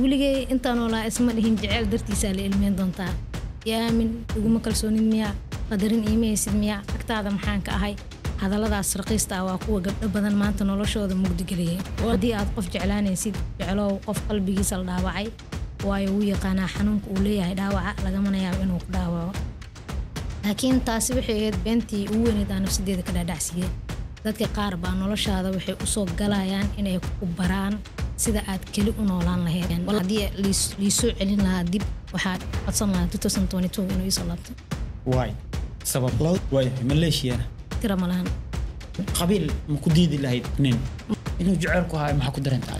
weligay intaa noolaa isma dhihin jeceyl dartiisaa la ilmeyn doontaa i aamin iguma kalsoonin miya qadarin iimahaysid miya agtaada maxaan ka ahay hadalladaas raqiistaa waa kuwa gabdho badan maanta noloshooda mugdigeliyay haddii aad qof jeclaanaysid jeclow qof qalbigiisa la dhaawacay waayo wuu yaqaanaa xanuunka uu leeyahay dhaawaca lagamana yaabo inuu ku dhaawaco laakiin taasi waxay ahayd beentii ugu weyneed aa nafsadeeda ka dhaadhacsiiyey dadka qaar baa noloshaada waxay u soo galayaan inay ku baraan sida aad keli u noolaan lahayd haddii liisoo celin lahaa dib waxaad codsan lahaa inuu iisoo laabto waay sabab waay maleeshiyana tira ma lahan qabiil ma ku diidi lahayd nin inuu jeceelku haayo maxaa ku dareentaa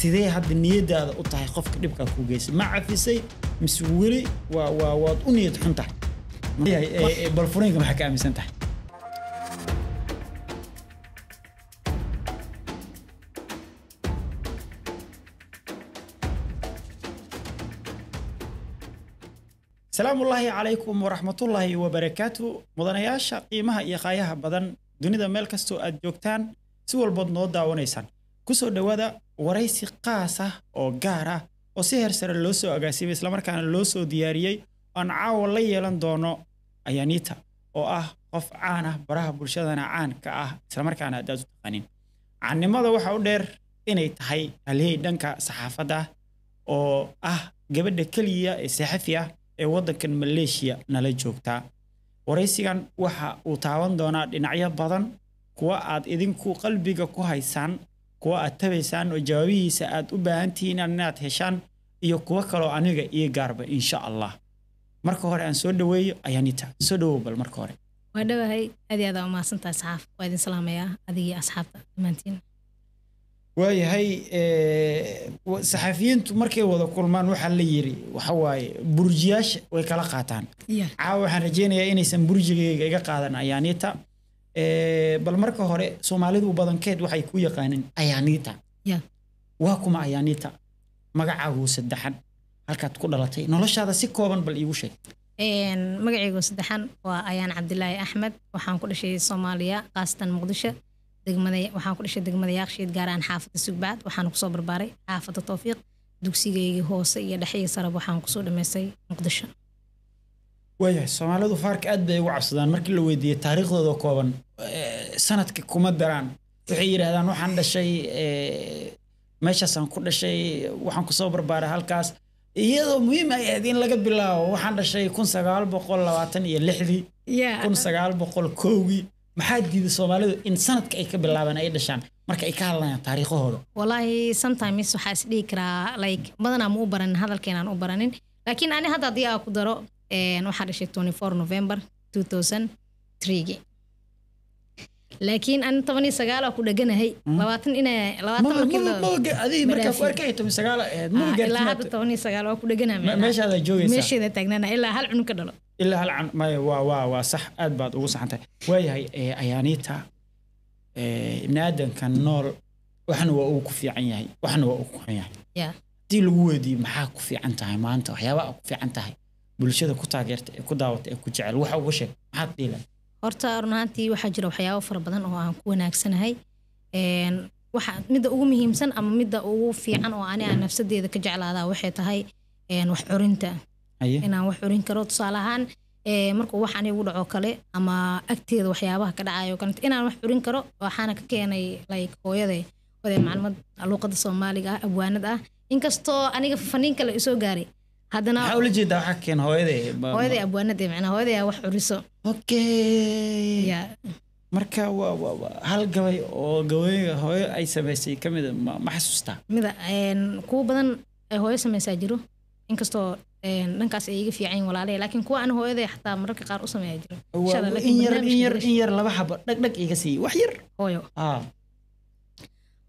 sidee hadda niyadaada u tahay qofka dhibkaa kuu geysay ma cafisay mise weli waad u niyad xun tahay bal furiinka maxaa ka aaminsan tahay asalaamu ullaahi calaykum waraxmatullaahi wabarakaatu mudanayaasha qiimaha iyo qaayaha badan dunida meel kastoo aad joogtaan si walbood noo daawanaysaan kusoo dhowaada waraysi qaas ah oo gaar ah oo si heer loo soo agaasibay islamarkaana loo soo diyaariyey aan caawa la yeelan doono ayaaniita oo ah qof caan ah baraha bulshadana caanka ah islamarkaana haddaad u taqaanin caannimada waxa u dheer inay tahay halihey dhanka saxaafadda ah, oo ah gabadha keliya ee saaxafi ah ee waddankan maleeshiya nala joogtaa waraysigan waxa uu taaban doonaa dhinacyo badan kuwa aad idinku qalbiga ku haysaan kuwa aad tabaysaan oo jawaabihiisa aad u baahan tihiin inaad heshaan iyo kuwo kaloo aniga ii gaarba insha allah marka hore aan soo dhaweeyo ayaanita soo dhawow bal marka hore waa dhawahay aad iyo aadaa umahadsantahay saxaaf waa idin salaamayaa adigii asxaabta dhammaantiin waayahay saxafiyiintu markay wada kulmaan waxaa la yiri waxawaaye burjiyaasha way kala qaataan caawa waxaan rajeynayaa inaysan burjigayga iga qaadan ayaaniita bal marka hore soomaalidu badankeed waxay ku yaqaaneen ayaaniita waa kuma ayaaniita magacaagu saddexan halkaad ku dhalatay noloshaada si kooban bal iigu sheeg magacaygu saddexan waa ayaan cabdilaahi axmed waxaan ku dhashay soomaaliya kaasatan muqdisho waxaan ku dhashay degmada yaaqshiid gaaraan xaafadda sugbaad waxaan kusoo barbaaray xaafada towfiiq dugsigaygii hoose iyo dhexii sarab waxaan kusoo dhammaystay muqdisho waayahay soomaalidu faarka aad bay ugu cabsadaan markii la weydiiyey taariikhdooda kooban sanadka kuma daraan waxay yidhaahdaan waxaan dhashay meeshaasaan ku dhashay waxaan kusoo barbaaray halkaas iyadoo muhiim ay ahayd in laga bilaabo waxaan dhashay kun sagaal boqol labaatan iyo lixdii kun sagaal boqol kowgii maxaa diiday soomaalidu in sanadka ay ka bilaabaan ay dhashaan marka ay ka hadlayaan taariikhahooda walaahi sometimes waxaa isdhihi karaa like badanaa ma u baranin hadalkeenaan u baranin laakiin ani hadda haddii aa ku daro waxaa dhashay twenty four november two thousand threegi laakiin ani toban iyo ku dheganahay hmm. labaatan ina labaatan ilaa hal can waa waa waa sax aad baad ugu saxantahay waayahay ayaaniita ibnaadanka nool waxna waa uu ku fiican yahay waxna waa uu ku xun yahay haddii lagu weydiiyo maxaa ku fiican tahay maanta waxyaabaha ku fiican tahay bulshada ku taageerta ee ku daawata ee ku jecel waxa uga sheeg maxaad dhiila horta runaantii waxaa jira waxyaabo fara badan oo aan ku wanaagsanahay waxa midda ugu muhiimsan ama midda ugu fiican oo ani aan nafsadeeda ka jeclaadaa waxay tahay wax inaan wax urin karo tusaale ahaan eh, markuu waxaan igu dhaco kale ama agteeda waxyaabaha ka dhacayo kalet inaan wax orin karo waxaana ka keenay like hooyaday hooyaday maclimad luuqada soomaaliga ah abwaanad ah inkastoo aniga faniin kale isoo gaaray haddana waxaa waxaa keen hooyaday abwaanad ee eh, macnaa wax curiso okay marka hal gabay oo gabay hooyo ay samaysay ka ma xasuustaa mida kuwa badan ay eh, hooyo samaysaa jiro inkastoo dhankaas ay iga fiican walaalaya laakiin kuwa aan hooyaday xataa mararka qaar u sameeyaa jira in yar laba xabo dhagdhag iga siiy wax yar hooyo ah.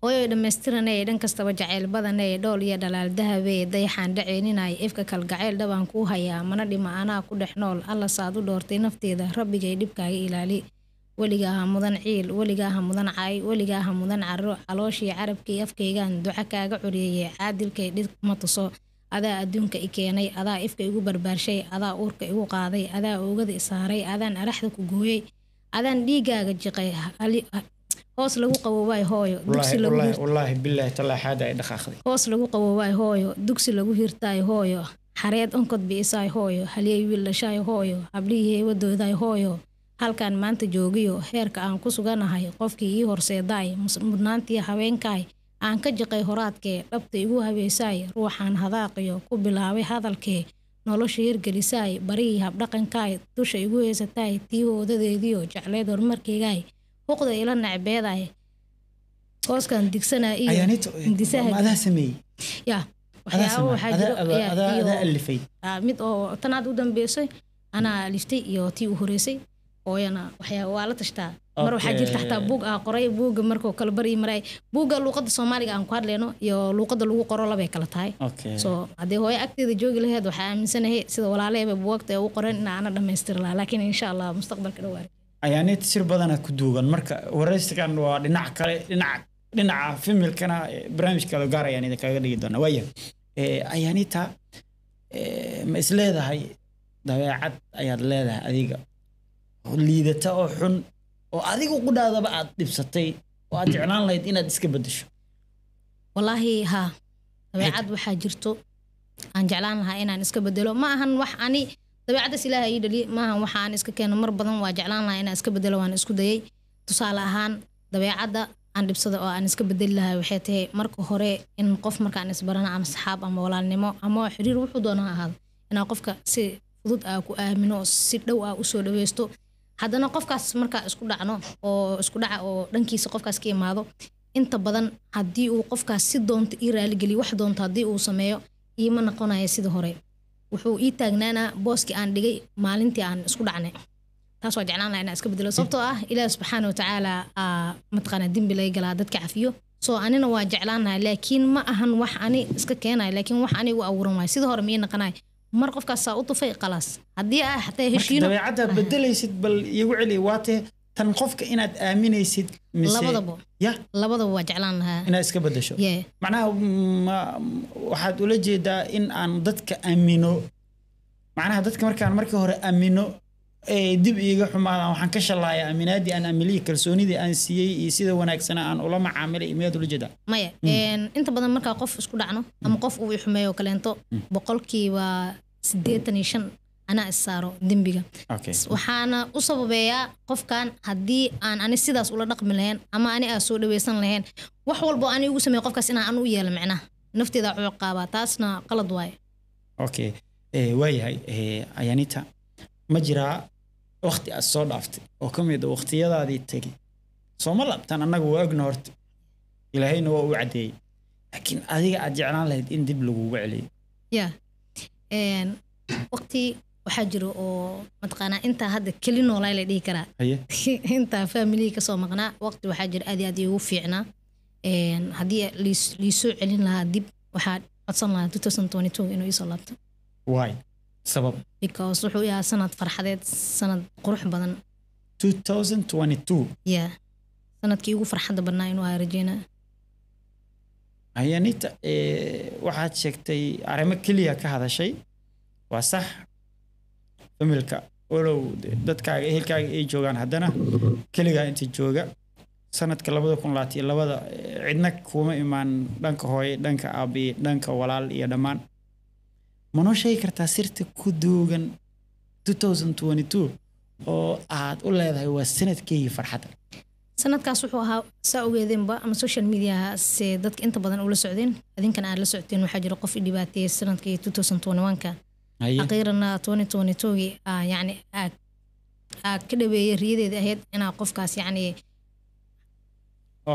hooyoy dhammaystiranay dhan kastaba jacayl badanay dhool iyo dhalaal dahabee dayaxaan dhaceyninay ifka kalgacayl dhabaan kuu hayaa mana dhima anaa ku dhex nool alla saad u dhoortay nafteeda rabbigay dhibkaaga ilaali weliga aha mudan ciil weliga aha mudan caay weliga aha mudan caro calooshii carabkii afkaygaan duca kaaga curiyeeye caadilkay dhib ma tuso adaa adduunka i keenay adaa ifka igu barbaarshay adaa uurka igu qaaday adaa oogada isaaray adaan araxda ku gooyey adaan dhiigaaga jiqay ah, hoos lagu qawowaay hooyo hoos lagu qawowaay hooyo dugsi lagu hirtaay hooyo xareed onkod bi'isaay hooyo halyey wiilashaay hooyo hablihii heewadoodaay hooyo halkaan maanta joogiyo heerka aan ku suganahay qofkii ii horseedaay mudnaantii habeenkaay aan ka jaqay horaadkee dhabta igu habeysaay ruuxaan hadaaqiyo ku bilaabay hadalkee nolosha yargelisaay barihii habdhaqankaay dusha igu heysataay tii hoodadeediyo jecleed horumarkeygaay huqda ila nacbeedaay hooskan digsanaaymid oo tanaad u dambeysay anaa liftay iyo tii u horeysay ooyana waa la tashtaa mar waxaa jirta xataa buug aa ah, qoray buuga markuu kala baryi maray buugga luuqada soomaaliga aan ku hadlayno iyo luuqada lagu qoro labay kala tahay so haddii hooyo agteeda joogi laheed waxaa aaminsanahay sida walaaleeba buugagta ee u qoran in dhammaystiri lahaa laakiin insha allah mustaqbalka dhowaa ayaanid sir badana ah ku duugan marka waraysigan waa dhinac kale dhinac dhinaca fimirkana eh, barnaamijka loo gaarayaan idin kaga dhigi doona waaya eh, ayaanita eh, ma is dabeecad ayaad leedahay adiga liidata oo xun oo adigu qudhaadaba aad dhibsatay oo aad jeclaan lahayd inaad iska bedesho wallaahi haa dabeecad waxaa jirto aan jeclaan lahaa inaan iska bedelo ma ahan wax ani dabeecaddaas ilaaha ii dhaliy ma ahan aan iska keeno mar badan waa jeclaan lahaa inaan iska bedelo waan isku dayay tusaale ahaan dabeecadda aan dhibsada oo aan iska bedeli lahaa waxay tahay marka hore in qof markaan isbarana ama saxaab ama walaalnimo ama xiriir wuxuu doona ha inaa qofka si fudud ah ku aamino si dhow ah usoo dhaweysto haddana qofkaas markaa isku dhacno oo isku dhaca oo dhankiisa qofkaas ka imaado inta badan haddii uu qofkaas si doonto ii raaligeliyo wax doonto haddii uu sameeyo iima noqonaya sida hore wuxuu ii taagnaanaa booskii aan dhigay maalintii aan isku dhacnay taas waa jeclaan laha inaan iska bedelo hmm. sababtoo ah ilaahi subxaana watacaala mataqaanaa dembi laga galaa dadka cafiyo soo anina waa jeclaan lahay laakiin ma ahan wax ani iska keenayo laakiin wax anigu awuran waayo sida hore miya naqanayo mar qofkaas saa u dufay qalaas haddii ah xataa heshiino dabeecaddaad bedelaysid bal iigu celi waate tan qofka inaad aaminaysid labadaba ya labadaba waa jeclaan lahaa inaad iska bedesho macnaha waxaad ula jeedaa in aan dadka aamino macnaha dadka markaan markii hore aamino dib iiga xumaada waxaan ka shalaaya aminaadii aan amilihii kalsoonidii aan siiyey iyo sida wanaagsana aan ula macaamilay miyaad ula jeedaa maya mm. inta badan markaa qof isku dhacno mm. ama qof uu ixumeeyo kaleento mm. boqolkiiba sideetan iyo shan anaa issaaro dembiga waxaana u sababeeyaa qofkan haddii aan ani sidaas ula dhaqmi lahayn ama ani aa soo dhaweysan lahayn wax walbo ani ugu sameeya qofkaas inaan anu u yeelo micnaha nafteeda cuqaabaa taasna qalad waaye okay waayahay ayaanita ma jiraa wakti aad soo dhaaftay oo ka mida a ah wakhtiyadaadii soo ma laabtaan annagu waa ogna horta ilaahayna waa u caddeeyey laakiin adiga aad jeclaan lahayd in dib laguuga celiyo ya waqti waxaa jira oo mataqaanaa intaa hadda keli noolaa la dhihi karaa intaa faamiligii kasoo maqnaa waqti waxaa jira aad aad iigu fiicnaa haddii liisoo celin lahaa dib waxaa codsan lahaa inuu iisoo laabto waay sabab because wuxuu yahaa sanad farxadeed sanad qurux badan ya yeah sanadkii ugu farxadda badnaa inuu ahaa rajeyna hayanita eh, waxaad sheegtay arrimo keliya ka hadashay waa sax familka walow dadkaaga ehelkaaga ay joogaan haddana keligaa inta jooga sanadka labada kun labaatan labada eh, cidna kuma imaan dhanka hooye dhanka aabiye dhanka walaal iyo dhammaan ma noo sheegi kartaa sirta ku duugan oo aad u leedahay waa sanadkeygii farxadda sanadkaas wuxuu ahaa saa ogeedeenba ama social mediahase dadka inta badan ula socdeen adinkan aad la socoteen waxaa jira qof dhibaateeyey sanadkii ka aqiirana gii yani aad ka dhaweeyey riyadeeda ahayd inaa qofkaas yani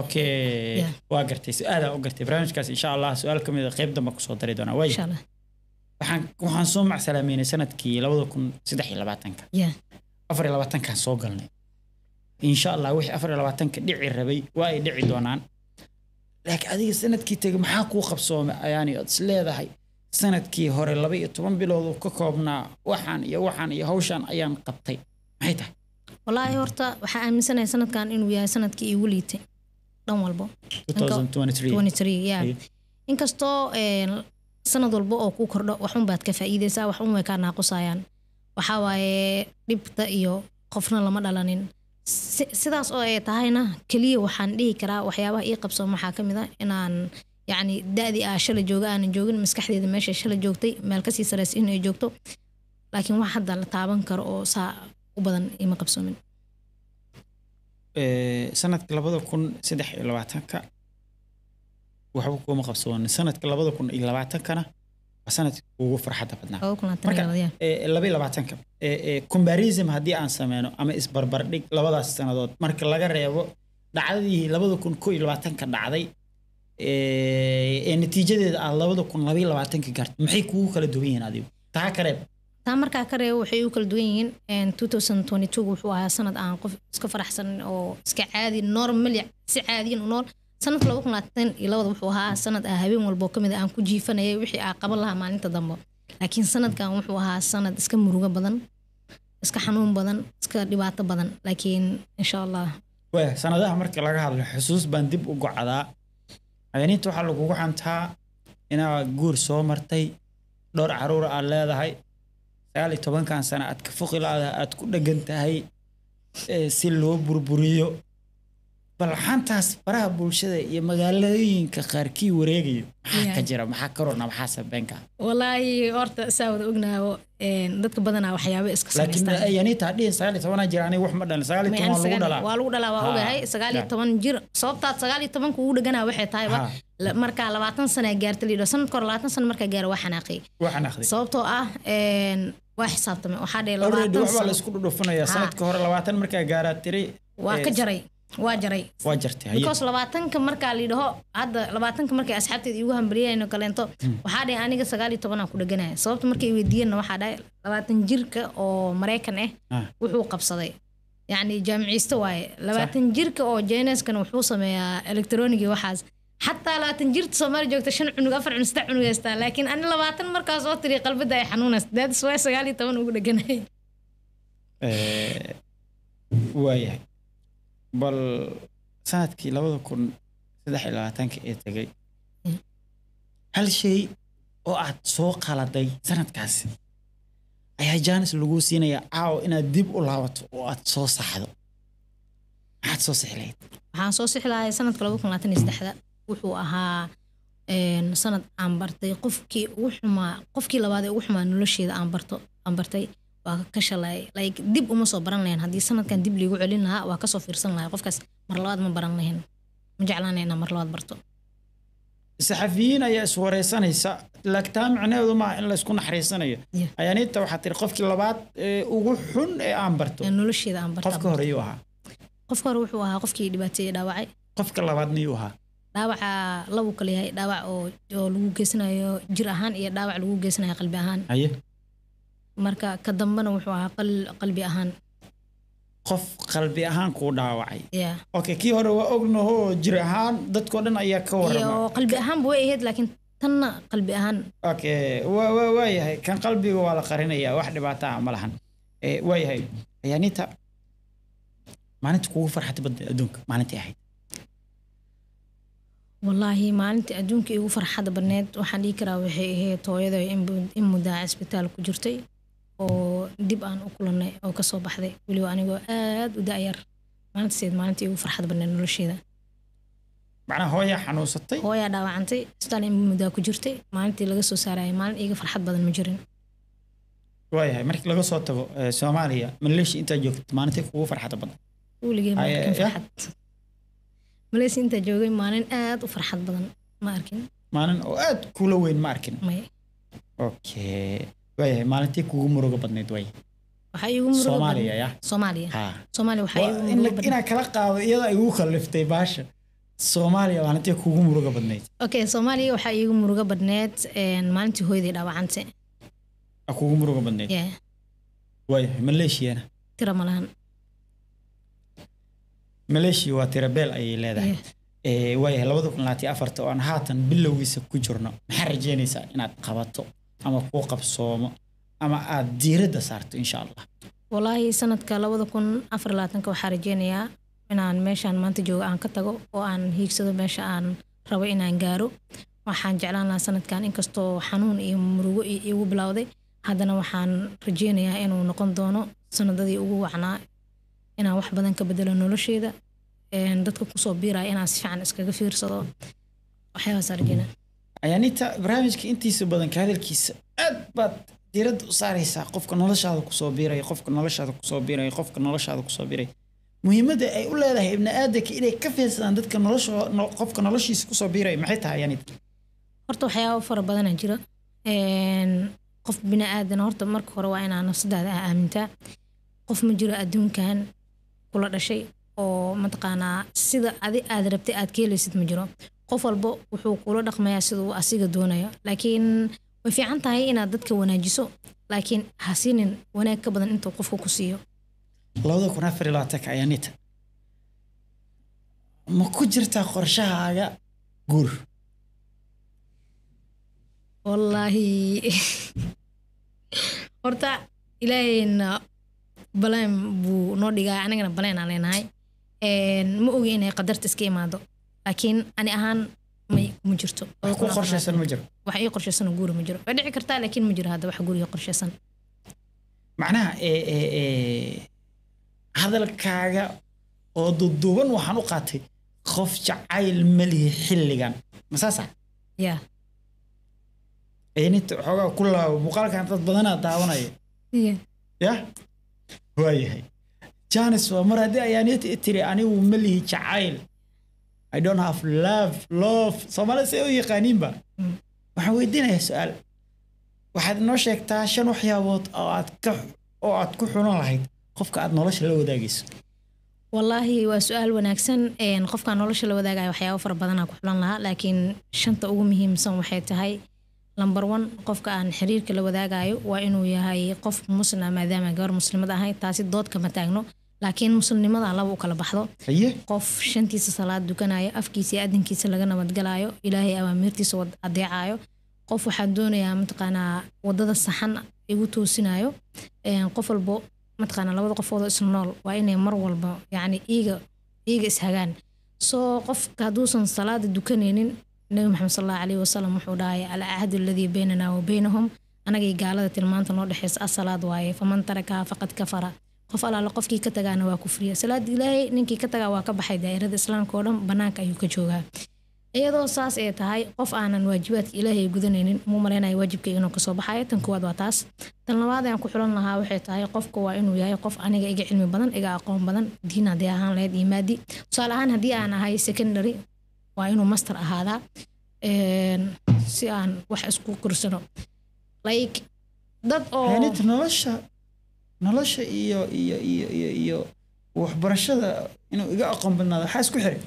okay waa gartay su-aadaa u gartay barnaamijkaas insha allah su-aal ka mid a ah, qeyb damba kusoo dari doonaa waaya waxaan waxaan soo macsalaamaynay sanadkii labada kun saddex iyo labaatanka afar iyo labaatankaan soo galnay insha allah wixii afar iyo labaatanka dhici rabay waa ay dhici doonaan laakiin adiga sanadkii tegay maxaa kuu qabsoomay ayaani ood is leedahay sanadkii hore laba iyo toban bilood ka koobnaa waxaan iyo waxaan iyo hawshaan ayaan qabtay maxay tahay wallaahi horta waxaa aaminsanahay sanadkan inuu yahay sanadkii igu liitay dhan walbo inkastoo eh, sanad walba oo ku kordho waxun baad ka faa'iideysaa waxun way kaa naaqusayaan waxaa waaye dhibta iyo qofna lama dhalanin sidaas oo ay tahayna keliya waxaan dhihi karaa waxyaabaha ii qabso maxaa ka mid a ah, inaan yacni da-dii ah shala jooga aanan joogin maskaxdeeda meeshay shala joogtay meel kasii sareysa inay joogto laakiin wax hadda la taaban karo oo saa u badan ima qabsoomin eh, sanadka labada kun saddex iyo labaatanka waxba kuma qabsoon sanadka labada kun iyo labaatankana waa sanadkii ugu farxadda badnaalabayabaatanka combarism haddii aan sameyno ama isbarbardhig labadaas sannadood marka laga reebo dhacdadii labada kun ko iyo labaatanka dhacday ee natiijadeeda aad labada kun labayo labaatanka gaartay maxay kugu kala duwan yihiin adigu taa ka reeb taa markaa ka reebo waxay u kala duwan yihiin wuxuu ahaa sanad aan qof iska faraxsan oo iska caadi normally si caadiyan u nool sanadka laba wuxuu ahaa sanad ah habeen walboo kamid ah aan ku jiifanayay wixii aa qaban lahaa maalinta dambo laakiin sanadkan wuxuu ahaa sanad iska murugo badan iska xanuun badan iska dhibaato badan laakiin insha allah waya sanadaha markii laga hadlo xusuus baan dib u gocadaa haweeninta waxaa lagugu xantaa inaa guur soo martay dhowr caruur aad leedahay sagaal iyo tobankan sana aad ka foqi laadaha aad ku dhegan tahay eh, si loo burburiyo bal xantaas faraha bulshada iyo magaalooyinka qaarkii wareegayo maxaa ka jira maxaa ka rona maxaa sabeenka walaahi horta saa wada ognaayo eh, dadka badanaa waxyaaba iska sababtaad sagaal iyo tobanka ugu dhaganaa waxay tahayba markaa labaatan sanaa gaarta layidhaho sanadka hore labaatan sana markaa gaaro waa xanaaqay sababtoo ah eh, waa xisaabtame waxaa dhee waa la isku dhudhufanaya sanadka hore labaatan markaa gaaraa tiri waa ka eh, jaray waa jaray waa jartay because labaatanka markaa layidhaho hadda labaatanka markay asxaabteeda iigu hambaliyayno kaleento hmm. waxaa dhahay aniga sagaal iyo tobanaan ku dheganaya sababta markay iweydiiyeenna waxaa dhahay labaatan jirka oo maraykan eh, ah wuxuu qabsaday yacni jaamiciiste waaye labaatan jirka oo jeeneskana wuxuu sameeyaa elektroniga waxaas xataa labaatan jirta soomaali joogta shan cunug afar cunug saddex cunug haystaa laakiin ani labaatan markaas oo tiri qalbada ay xanuunas daadis sagaal iyo toban ugu dheganay eh, waayahay bal sanadkii labada kun saddex iyo labaatanka ee tegay hmm. hal shay oo aad soo qaladay sanadkaasi ayaa jaanis lagu siinaya caawo inaad dib u laabato oo aad soo saxdo maxaad soo sixi lahayd waxaan soo sixi lahay sanadka laba kun labaatan iyo saddexda wuxuu ahaa sanad aan bartay qofkii ugu xumaa qofkii labaad ee ugu xumaa nolosheeda aan barto aan bartay waa dib uma soo baran lahayn haddii sanadkan dib liigu celin lahaa waa kasoo fiirsan lahay qofkaas marlabaad ma baran lahayn ma jeclaan inaan mar barto saxafiyiin ayaa iswareysanaysa lagtaa micnaheedu maaha in laysku naxariisanayo ayaaniinta waxaa tiri qofkii labaad eh, ugu xun ee aan barto nolosheeda aan barto qofka hore yuu ahaa qofka hore wuxuu ahaa qofkii dhibaateeyey dhaawacay qofka labaad yuu ahaa dhaawaca labuu kala yahay dhaawac oo oo lagu geysanayo jir ahaan iyo dhaawac lagu geysanayo qalbi ahaan marka ka dambena wuxuu ahaa qalbi ahaan qof qalbi ahaan kuu dhaawacay okay kii hore waa ognaho jir ahaan dadkoo dhan ayaa ka warama qalbi ahaanba way ahayd laakiin tanna qalbi ahaan okay waayahay kan qalbiga waa la qarinayaa wax dhibaataa malahan ma lahan eh, waayahay ayaaniinta maalinta kugu farxata badda adduunka maalintii ahayd wallaahi maalintii adduunka igu farxada badneed waxaan dhihi karaa waxay ahayd hooyada in muddaa ah cisbitaal ku jirtay oo dib aan u kulanay oo kasoo baxday weliba anigoo aad u dayar maalintaseed maalintii ugu farxad badnay nolosheeda macnaa hooyaa xanuunsatay hooyaa dhaawacantay isbitaal in muddaa ku jirtay maalintii laga soo saarayay maalin iiga farxad badan ma jirin waayahay markii laga soo tago eh, soomaaliya maleeshi intaa joogto maalintii kugu farxada badan weligay eh, eh? intaa joogay maalin aad u farxad badan ma arkin maalin oo aad kula weyn ma arkin okay wayahay maalintii kugu muruga badnayd way soomaaliya ya soomaaliyinaan kala qaado iyadoo ay ugu kaliftay baasha soomaaliya maalintii kugu muruga badnayd okay soomaaliya waxaa iigu muruga badneed maalintii hooyday dhaawacante kugu muruga badneyd wayahay maleeshiyana tira malahan maleeshiya waa tira beel ayay leedahay eh, waayahay labada kun labaatan afarta oo aan haatan bilowgiisa ku jirno maxaa rajeynaysaa inaad qabato ama kuu qabsoomo ama aad diiradda saarto insha allah walaahi sanadka labada kun afar labaatanka waxaa rajeynayaa inaan meeshaan maanta joogo aan ka tago oo aan hiigsado meesha aan rabo inaan gaaro waxaan jeclaan lahaa sanadkan inkastoo xanuun iyo murugo iyo igu bilowday haddana waxaan rajeynayaa inuu noqon doono sanadadii ugu wacnaa inaan wax badan ka bedelo nolosheeda dadka kusoo biiraya inaan si fiican iskaga fiirsado waxyaabaasaan rajeynaa ayaanita barnaamijka intiisa badan ka hadalkiisa aad baad diiradda u saaraysaa qofka noloshaada kusoo biiraya qofka noloshaada kusoo biiraya qofka noloshaada kusoo biiraya muhiimadda ay u leedahay ibni aadanka inay ka fiirsadaan dadka noloshoo qofka noloshiisa kusoo biiray maxay tahay ayaanita horta waxyaaba fara badanaa jira qof bini aadan horta marka hore waa inaa nafsadaada a ah aamintaa qof ma jiro adduunkan kula dhashay oo mataqaanaa sida adi aad rabtay aad ka helaysid ma jiro qof walba wuxuu kula dhaqmayaa siduu asiga doonayo laakiin way fiican tahay inaad dadka wanaajiso laakiin ha siinin wanaag ka badan intuu qofka ku siiyo labada kun afar iyo labaatanka ayaanita ma ku jirtaa qorshahaaga guur wallaahi horta ilaahayna baleen buu noo dhigaa anigana baleenaa leenahay ma ogi inay qadarta iska imaado laakiin ani ahaan ma jirto qorshaysan ma jiro wax ii qorshaysanoo guuri ma jiro way dhici kartaa laakiin ma jiro hadda wax guriga qorshaysan macnaha e, e, e, hadalkaaga oo duduuban waxaan u qaatay qof jacayl ma lihi xilligan masaasa ah? ya init xoogaa ku laabo muuqaalkan dad badanaa daawanaya ya waayahay janis waa mar haddii ayaan tiri anigu ma lihi jacayl I don't have love love Soomaalida si ay u yaqaaniinba hmm. waxaan weydiinayaa su-aal waxaad noo sheegtaa shan waxyaabood oo aad ka oo aad ku xunan lahayd qofka aad nolosha la wadaagayso wallaahi waa su-aal wanaagsan qofkaan nolosha la wadaagaya waxyaabo fara badanaa ku xulan lahaa laakiin shanta ugu muhiimsan waxay tahay lambar one qofka aan xiriirka la wadaagayo waa inuu yahay qof muslima maadaama gabar muslimad ahay taasi dood kama taagno laakiin muslimnimada laba u kala baxdo qof shantiisa salaad dukanayo afkiisa iyo laga nabadgalaayo ilaahay awaamiirtiisa adeecayo qof waxaan doonayaa mataqaanaa wadada saxan igu toosinayo qof walbo mataqaanaa labada qofoodoo isla nool waa inay mar walba yacni iiga iiga ishagaan soo qofka hadduusan salaada dukanaynin nabi maxamed sallallahu calayhi wasalam wuxuu dhahay alcahdu aladii baynanaa wa baynahum anagay gaalada tilmaanta noo dhexeysa asalaad waaye faman tarakaha faqad kafara qof alaala qofkii ka tagaana waa kufriya salaada ilaahay ninkii ka tagaa waa ka baxay daa'irada islaamka oo dhan banaanka ayuu ka joogaa iyadoo saas ee tahay qof aanan waajibaadka ilaahay gudanaynin umuu malaynayo waajibka inuu kasoo baxayo tan kowaad waa taas tan labaad aan ku xulan lahaa waxay tahay qofka waa inuu yahay qof aniga iga cilmi badan iga aqoon badan diin haddii ahaan lahayd iyo maadi tusaale ahaan haddii aan ahay secondary waa inuu master ahaadaa si aan wax isku korsano like dad oo nolosha nolosha iyo iyo iyo iyo iyo waxbarashada inuu iga aqoon badnaado waxaa isku xiray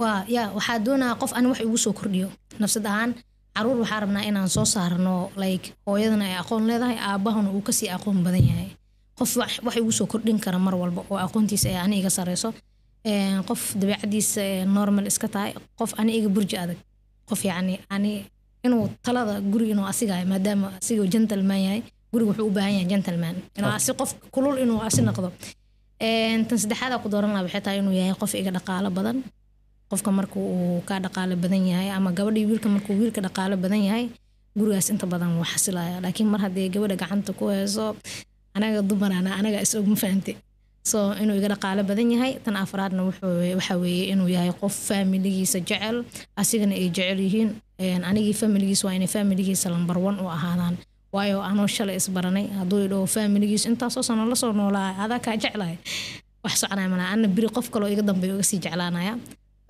waa ya waxaa doonaa qof aan wax igu soo kordhiyo nafsad ahaan caruur waxaa rabnaa inaan soo saarno like hooyadana ay aqoon leedahay aabahuna uu kasii aqoon badan yahay qof wax igu soo kordhin kara mar walba oo aqoontiisa ay ani iga sareyso qof dabeecadiisa normal iska tahay qof ani iga burji adag qof yacni ani inuu talada guriga inuu asigahay maadaama asigoo gentleman yahay guriga wuxuu u baahan yahay gentleman inuu asi qof kulul inuu asi noqdo tan saddexaadaa ku dooran lahaa waxay tahay inuu yahay qof iga dhaqaalo badan qofka marka uu ka dhaqaalo badan yahay ama gabadhii wiilka markuu wiilka dhaqaalo badan yahay gurigaas inta badan waa xasilaya laakiin mar haddii gabadha gacanta ku heyso anaga dumarana anaga isog fahamte so inuu iga dhaqaalo badan yahay tan afraadna waxaa weeye inuu yahay qof faamiligiisa jecel asigana ay jecel yihiin anigii faamiligiisa waa inay faamiligiisa lambar one u ahaadaan waayo anoo shalay isbaranay hadduu idhaho faamiligiisu intaasoo sano lasoo noolaa adaa kaa jeclahay wax soconaya malaa ana biri qof kaloo iga dambeeya uga sii jeclaanaya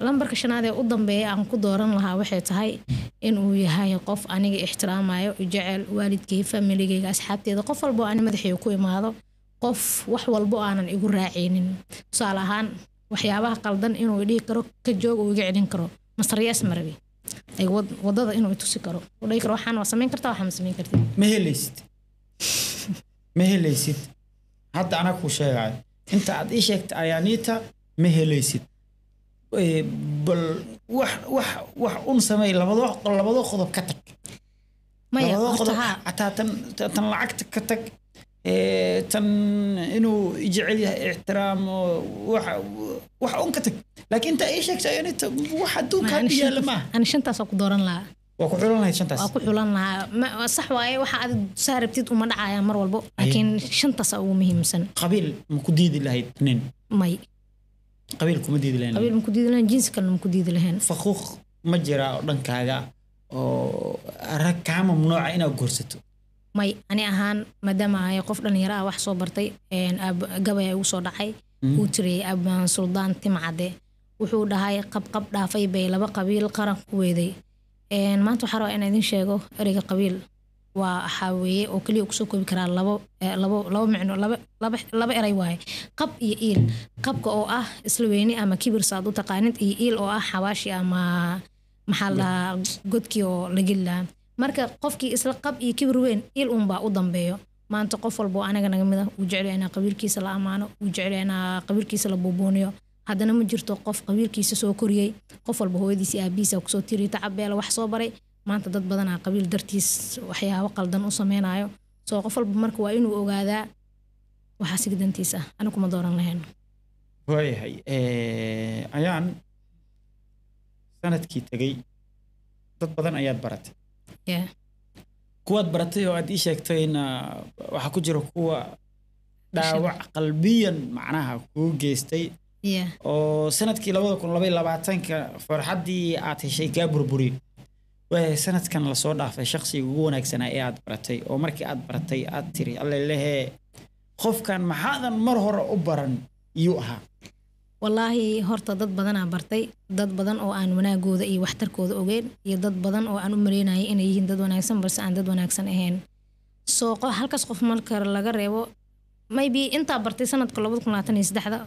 lambarka shanaad u dambeeya aan ku dooran lahaa waxay tahay inuu yahay qof aniga ixtiraamayo jecel waalidkay faamiligeyga asxaabteeda qof walboo aan madaxeega ku imaado qof wax walbo aanan igu raacaynin tusaale ahaan waxyaabaha qaldan inuu idhihi karo ka joog uu iga celin karo masaryaas marabi ay wadada inuu itusi karo dhihi karo waxaan waa samayn kartaa waxaama samayn kartid ma helaysid ma helaysid hadda anaa kuu sheegaayo inta aad ii sheegta ayaaniita ma helaysid bal wax wax wax un samey labado labado qodob ka tag labado qodob xataa tan lacagta ka tag Eh, tan inuu jecel yahay ixtiraamo wax un ka tag laakiin inta ii sheegta wax adduunka yaala maaha ani shantaas ku dooran lahaa waa ku xulan lahayd shantaas waa ku xulan lahaa sax waaye waxa aad saa rabtid uma dhacayaan mar walbo laakiin shantaas ugu muhiimsan qabiil ma ku diidi lahayd nin may qabiil kuma diidi lahayn qabiil ma ku diidi lahayn jinsi kalena ma ku diidi lahayn faquuq ma jiraa oo dhankaaga oo rag kaa mamnuuca inaad guursato may ani ahaan maadaama ay qof dhallinyaro ah wax soo bartay gabay ugu soo dhacay mm-hmm. uu tiriyey abaan ah, suldaan timcade wuxuu dhahay qabqab dhaafay bay laba qabiil qaran ku weeday maanta waxaa rabaa inaan idin sheego ereyga qabiil waa waxaa oo keliya u kusoo koobi karaa labo eh, labo labo micno laba laba eray waaye qab iyo iil qabka oo ah isla ama kibir saad u taqaanid iyo iil oo ah xawaashi ama maxaa la godkii oo la geli lahaa marka qofkii isla qab iyo kibir weyn il uunbaa u dambeeyo maanta qof walba anaga naga mid ah uu jeclya inaa qabiilkiisa la amaano uu jeclya inaa qabiilkiisa la buubuuniyo haddana ma jirto qof qabiilkiisa soo koriyey qof walba hooyadiisa aabihiisa kusoo tiriyo tacabeela wax soo baray maanta dad badanaa qabiil dartiis waxyaabo qaldan u sameynayo soo qof walba marka waa inuu ogaadaa waxaa sigdantiis ah ani kuma dooran lahayn waayahay ayaan sanadkii tegey dad badan ayaad baratay kuwaad baratay oo aad ii sheegtayna waxaa ku jira kuwa dhaawac qalbiyan macnaha kuu geystay oo sanadkii labada kun labay labaatanka farxaddii aad heshay kaa burburiy waaya sanadkan lasoo dhaafay shaqsiga ugu wanaagsanaa ee aad baratay oo markii aad baratay aad tiri alle lehee qofkan maxaadan mar hore u baran yuu ahaa wallaahi horta dad badanaa bartay dad badan oo aan wanaagooda iyo waxtarkooda ogeyn iyo dad badan oo aan u maleynaya inay yihiin dad wanaagsan balse aan dad wanaagsan ahayn soo halkaas qof marka laga reebo maybe intaa bartay sanadka labada kun labaatan iyo saddexda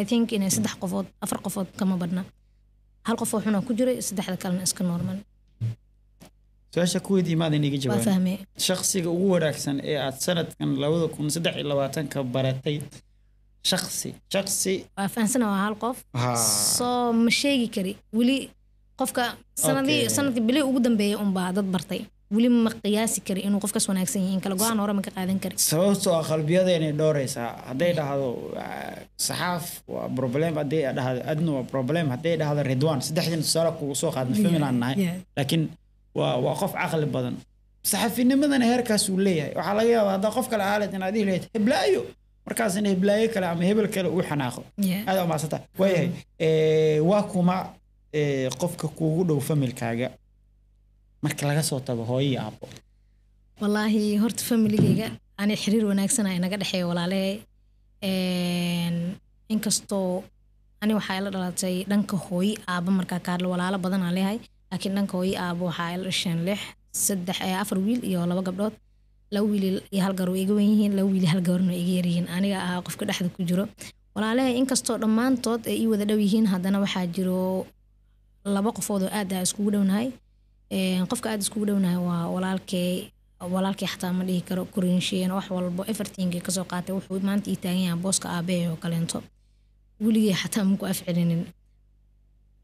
i think in saddex qofood afar qofood kama badna hal qof oo xunaa ku jiray saddexda kalena iska normal su-aasha ku weydiiye maadan iga jawaab shakhsiga ugu wanaagsan ee aad sanadkan labada kun saddex iyo labaatanka baratay shaqsi shaqsi waa fahansana waa hal qof soo ma sheegi kari weli qofka sanadii sanadkii bili ugu dambeeya unbaa dad bartay weli ma qiyaasi kari inuu qofkaas wanaagsan yahay in kale go-aan hore ma ka qaadan kari sababtoo ah qalbiyadeena dhowraysaa hadday dhahdo uh, saxaaf waa problem hadday dhahdo adna waa problem hadday dhahdo ridwan saddexdiina tusaale kugu soo qaadna familaan nahay laakiin waa waa qof caqli badan saxafinimadana heerkaas uu leeyahay waxaa laga yaabaa haddaa qof kale aalad in adihi lahayd heblaayo markaas inay balaayo kale ama hebel kale ugu xanaaqo aada umaadsantaa waayahay mm-hmm. eh, waa kuma eh, qofka kuugu dhow familkaaga marka laga soo tago hooyo aabo wallaahi horta familigeyga ani xiriir wanaagsana naga dhexeeya walaalahay inkastoo ani waxaa ila dhalatay dhanka hooyi aabbo markaa kaadlo walaalo badanaa leehay laakiin dhanka hooyi aabo waxaa ila dhasheen lix saddex eh, afar wiil iyo laba gabdhood laba wiili iyo hal gabaro way iga wan yihiin laba wiili hal gabarna way iga yaryihiin aniga ahaa qofka dhexda ku jiro walaalaha inkastoo dhammaantood ay ii wada dhow yihiin haddana waxaa jiro laba qofood oo aad aa iskugu dhownahay qofka aad iskugu dhownahay waa walaalkay walaalkii xataa ma dhihi karo koriinsheen wax walbo evertinka kasoo qaatay wuxuu maanta ii taagan yahay booska aabahey oo kaleento weligey xataa maku afcelinin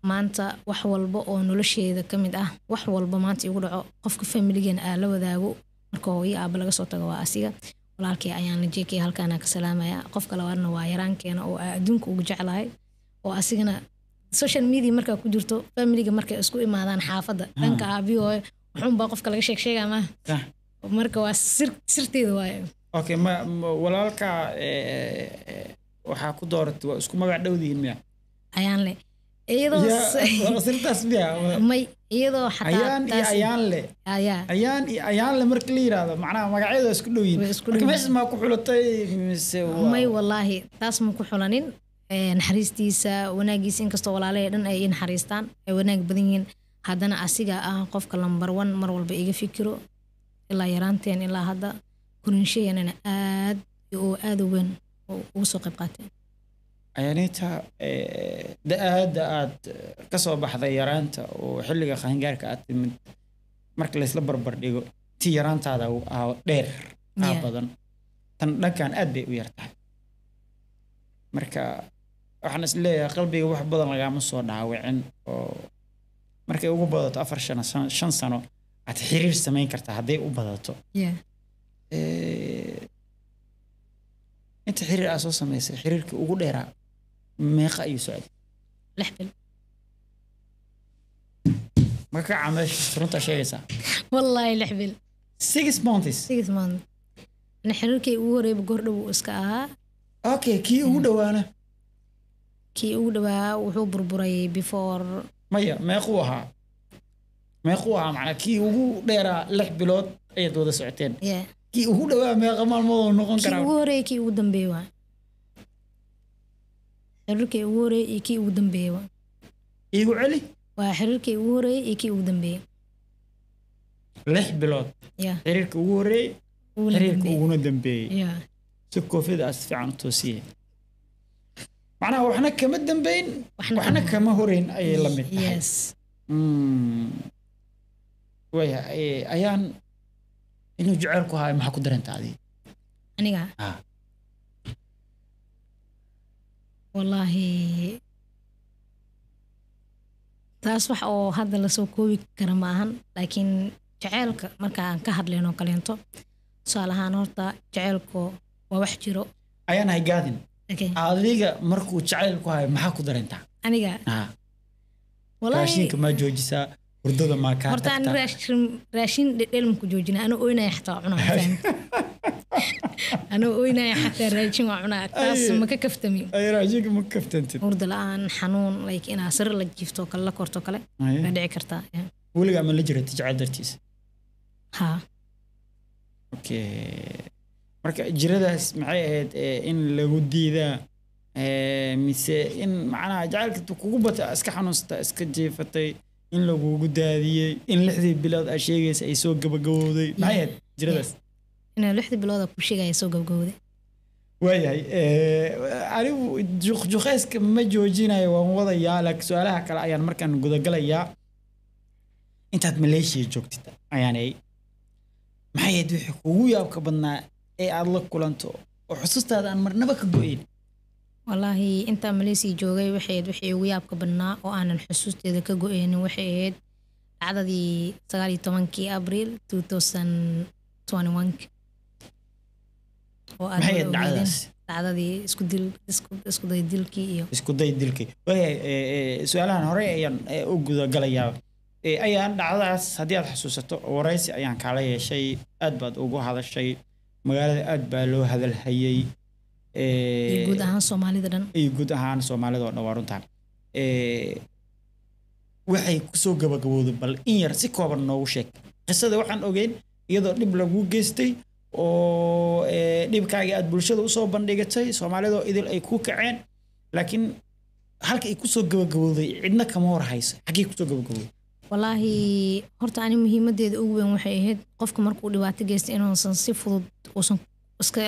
maanta wax walba oo nolosheeda ka mid ah wax walba maanta igu dhaco qofka familigan aa la wadaago marka hooyo aaba laga soo tago waa asiga walaalkii ayaana jk halkaana ka salaamaya qofka labaadna waa yaraankeena oo adduunka ugu jeclahay oo asigana social media markaa ku jirto familiga markay isku imaadaan xaafada hmm. dhanka aabiyo hooyo waxuunbaa qofka laga sheeg sheegaa maaha marka waa sirteeda waayo okay ma walaalka eh, waxaa ku dooratay waa isku magac dhowdihiin miya ayaan le iyadoo sirtaas iyadoo xatayaan ayaan iyo ayaanle ah, marka la yiraahdo macnaha magacyadu isku dhow yihiin maa ku xulatay mise wallaahi taas ma ku xulanin eh, naxariistiisa wanaaggiisa inkastoo walaalahee dhan ay naxariistaan ay wanaag badan yihiin haddana asiga ah qofka lambar wan mar walba iga fikiro ilaa yaraanteen ilaa hadda korinshayanana aad oo aad weyn oo uga soo qayb qaateen ayaanita da-aada eh, aada eh, kasoo baxday yaraanta oo xilliga qaangaarka aad timid marka laysla barbar dhigo ti yaraantaada ah dheer aa badan tan dhankan aad bay u yartahay marka waxaan isleeyahay qalbiga wax badan lagaama soo dhaawicin oo markay ugu badato afar shan shan sano aad xiriir samayn kartaa hadday u badato eh, inta xiriir aa soo samaysay xiriirka ugu dheeraa meeqa ayuu socday lix bil ma ka cameesha runta sheegaysaa wallaahi lix bil six months six months ana xiriirkii ugu horeeyba goordhow uu iska ahaa okay kii ugu dhowaana kii ugu dhowaa wuxuu burburay before maya meequu ahaa meequu ahaa macnaa kii ugu dheeraa lix bilood ayaad wada socoteen kii ugu dhowaa meeqa maalmoodoo noqon karaa ugu horeeya kii ugu dambeeya waa xiriirkii ugu horeeyey iyo kii ugu dambeeyey iigu celi waa xiriirkii ugu horeeyey iyo kii ugu dambeeyey lix bilood xiriirka ugu horeeyey xiriirka uguna dambeeyey si koofida aa si fiican u toosiye macnaha waxna kama dambeyn waxna kama horeyn ayay la mid tahay hmm. ayaan inuu jaceylku ahaa maxaa ku dareenta adiga aniga ah. wallaahi taas wax oo hadda lasoo koobi kara ma ahan laakiin jaceylka marka aan ka hadlayno kaleento tusaale ahaan horta jeceelku waa wax jiro ayaan ahay gaadin adiga markuu jaceyl ku hayo maxaa ku dareentaa aniga raashinka maa joojisaa hurdada maa kaa horta raashin dhedheel maku joojina anuu oynaya xataa cuna anugu inay xataa raajin waa cunaa taas maka kaftami raajinka maka kaftantid hurda la-aan xanuun like sar la jiifto kale la kale way dhici kartaa weliga ama la jirata jecel dartiisa ha marka jiradaas maxay ahayd in lagu diidaa mise in macnaha jacaylka kugu bata iska xanuunsataa iska jiifatay in lagugu daadiyey in lixdii bilood aad sheegaysa ay soo gabagabowday maxay ahayd jiradaas inaan lixdii bilooda ku sheegaya soo gabgabowday waayahay eh, anigu juqjuqeyska ma joojinayo waan wadayaa laakiin su-aalaha kale ayaan markaan gudagalayaa intaad maleeshiya joogtid ayaanay maxaa yeed wixii kugu yaabka badnaa ee aada la kulanto oo xusuustaada aan marnaba ka go-ayn wallaahi intaa maleesiya joogay waxay ahayd waxay ugu yaabka badnaa oo aanan xusuusteeda ka go-aynin waxay ahayd dhacdadii sagaal iyo tobankii abril two thousand twenty one maxay dhacdadaas dilkii eh, eh, su-aalahan horey ayaan eh, u gudagalayaa ayaan dhacdadaas haddii aad xasuusato waraysi ayaan kala yeeshay aad baad ugu hadashay magaalada aad baa loo hadalhayey guud iyo guud ahaan soomaalida oo dhan waa runtaan waxay kusoo gabagabowday bal in yar si kooban noogu sheeg qisada waxaan ogeyn iyadoo dhib lagu geystay oo eh, dhibkaagii aada bulshada usoo bandhigatay soomaalidoo idil ay ku kaceen laakiin halka ay kusoo gabagabowday cidna kama hor haysa xaggey kusoo gabagabowday wallaahi horta ani muhiimadeeda ugu weyn waxay ahayd qofka markuu dhibaato geysta inuusan si fudud uusan